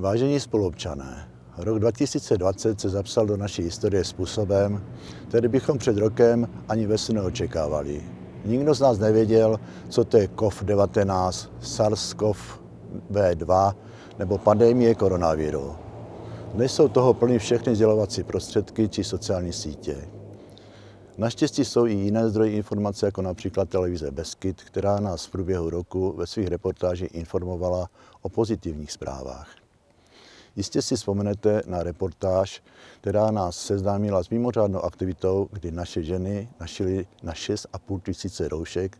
Vážení spolupčané, rok 2020 se zapsal do naší historie způsobem, který bychom před rokem ani ve snu neočekávali. Nikdo z nás nevěděl, co to je COV-19, SARS-CoV-2 nebo pandemie koronaviru. Dnes jsou toho plní všechny sdělovací prostředky či sociální sítě. Naštěstí jsou i jiné zdroje informace, jako například televize Beskyt, která nás v průběhu roku ve svých reportážích informovala o pozitivních zprávách. Jistě si vzpomenete na reportáž, která nás seznámila s mimořádnou aktivitou, kdy naše ženy našily na 6,5 tisíce roušek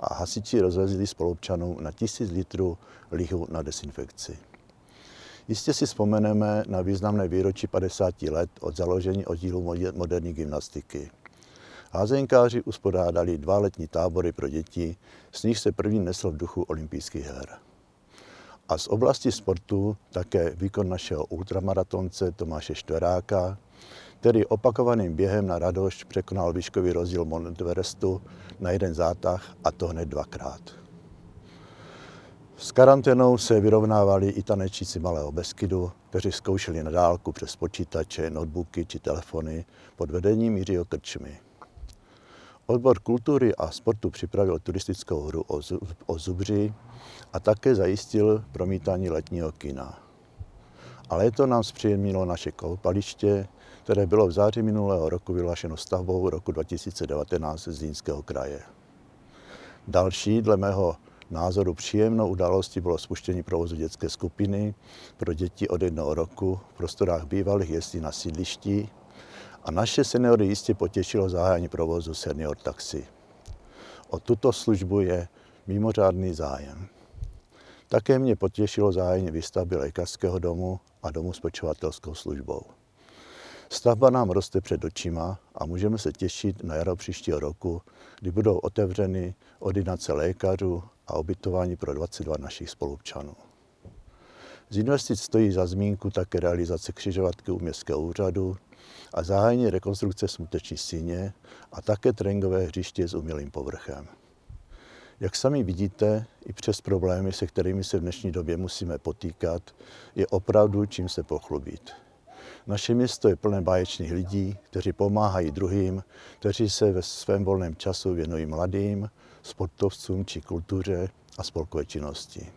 a hasiči rozvezli spolupčanům na tisíc litrů lihu na desinfekci. Jistě si vzpomeneme na významné výročí 50 let od založení oddílu moderní gymnastiky. Házenkáři uspořádali dva letní tábory pro děti, z nich se první nesl v duchu olympijských her. A z oblasti sportu také výkon našeho ultramaratonce Tomáše Štveráka, který opakovaným během na radost překonal výškový rozdíl Montverestu na jeden zátah a to hned dvakrát. S karanténou se vyrovnávali i tanečníci Malého Beskydu, kteří zkoušeli na dálku přes počítače, notebooky či telefony pod vedením Jiřího Krčmy. Odbor kultury a sportu připravil turistickou hru o, zub, o Zubři a také zajistil promítání letního kina. A léto nám zpříjemnilo naše koupaliště, které bylo v září minulého roku vyhlášeno stavbou roku 2019 z Zlínského kraje. Další, dle mého názoru příjemnou událostí bylo spuštění provozu dětské skupiny pro děti od jednoho roku v prostorách bývalých jestli na sídlišti a naše seniory jistě potěšilo zahájení provozu senior taxi. O tuto službu je mimořádný zájem. Také mě potěšilo zájem výstavby lékařského domu a domu s počovatelskou službou. Stavba nám roste před očima a můžeme se těšit na jaro příštího roku, kdy budou otevřeny ordinace lékařů a ubytování pro 22 našich spolupčanů. Z investic stojí za zmínku také realizace křižovatky u městského úřadu a zahájení rekonstrukce smuteční síně a také tréninkové hřiště s umělým povrchem. Jak sami vidíte, i přes problémy, se kterými se v dnešní době musíme potýkat, je opravdu čím se pochlubit. Naše město je plné báječných lidí, kteří pomáhají druhým, kteří se ve svém volném času věnují mladým, sportovcům či kultuře a spolkové činnosti.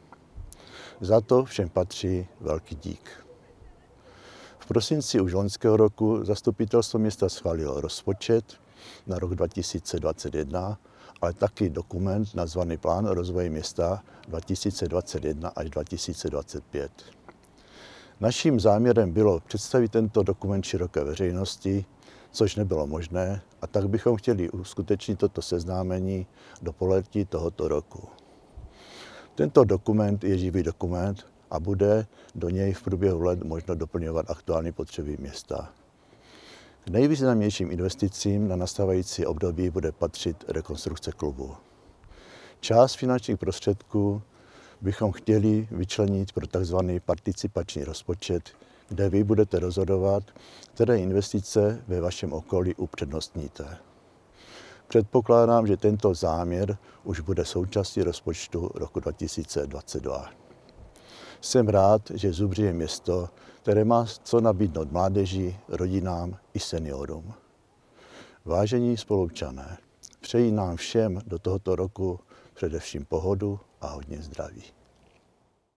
Za to všem patří velký dík. V prosinci už loňského roku zastupitelstvo města schválilo rozpočet na rok 2021, ale taky dokument nazvaný Plán rozvoje města 2021 až 2025. Naším záměrem bylo představit tento dokument široké veřejnosti, což nebylo možné, a tak bychom chtěli uskutečnit toto seznámení do poletí tohoto roku. Tento dokument je živý dokument, a bude do něj v průběhu let možno doplňovat aktuální potřeby města. K nejvýznamnějším investicím na nastávající období bude patřit rekonstrukce klubu. Část finančních prostředků bychom chtěli vyčlenit pro tzv. participační rozpočet, kde vy budete rozhodovat, které investice ve vašem okolí upřednostníte. Předpokládám, že tento záměr už bude součástí rozpočtu roku 2022. Jsem rád, že Zubří je město, které má co nabídnout mládeži, rodinám i seniorům. Vážení spolupčané, přeji nám všem do tohoto roku především pohodu a hodně zdraví.